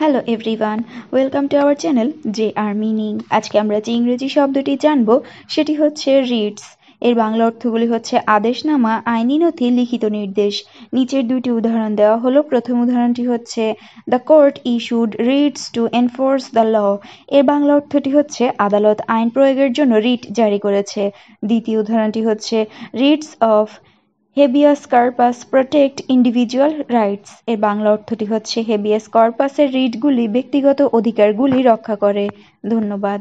hello everyone welcome to our channel J R meaning আজকে আমরা যে ইংরেজি শব্দটি জানব সেটি হচ্ছে রিডস এর বাংলা অর্থগুলি হচ্ছে আদেশনামা আইনি নথি লিখিত নির্দেশ নিচের দুটি উদাহরণ দেওয়া হলো প্রথম উদাহরণটি হচ্ছে the court issued writs to enforce the law এর বাংলা অর্থটি হচ্ছে আদালত আইন প্রয়োগের জন্য রিট জারি করেছে দ্বিতীয় উদাহরণটি হচ্ছে writs of habeas corpus protect individual rights এর বাংলা অর্থটি হচ্ছে হেবিয়াস কর্পাসের রিটগুলি ব্যক্তিগত অধিকারগুলি রক্ষা করে ধন্যবাদ